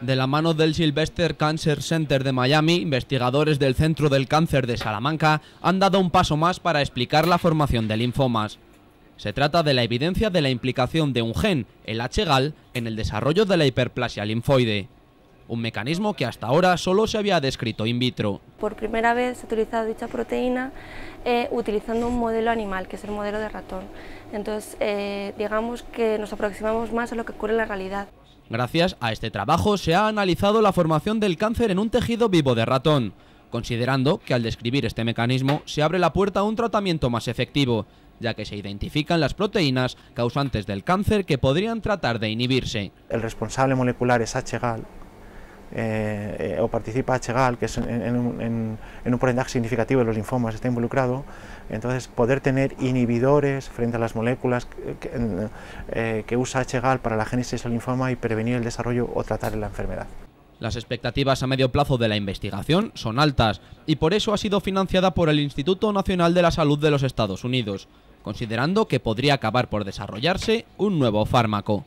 De la mano del Sylvester Cancer Center de Miami, investigadores del Centro del Cáncer de Salamanca han dado un paso más para explicar la formación de linfomas. Se trata de la evidencia de la implicación de un gen, el HGAL, en el desarrollo de la hiperplasia linfoide. Un mecanismo que hasta ahora solo se había descrito in vitro. Por primera vez se ha utilizado dicha proteína eh, utilizando un modelo animal, que es el modelo de ratón. Entonces, eh, digamos que nos aproximamos más a lo que ocurre en la realidad. Gracias a este trabajo se ha analizado la formación del cáncer en un tejido vivo de ratón, considerando que al describir este mecanismo se abre la puerta a un tratamiento más efectivo, ya que se identifican las proteínas causantes del cáncer que podrían tratar de inhibirse. El responsable molecular es HGAL, eh, eh, o participa Chegal, que es en, un porcentaje significativo de los linfomas está involucrado, entonces poder tener inhibidores frente a las moléculas eh, que, usa Chegal para la génesis del linfoma y prevenir el desarrollo o tratar la enfermedad. Las expectativas a medio plazo de la investigación son altas y por eso ha sido financiada por el Instituto Nacional de la Salud de los Estados Unidos, considerando que podría acabar por desarrollarse un nuevo fármaco.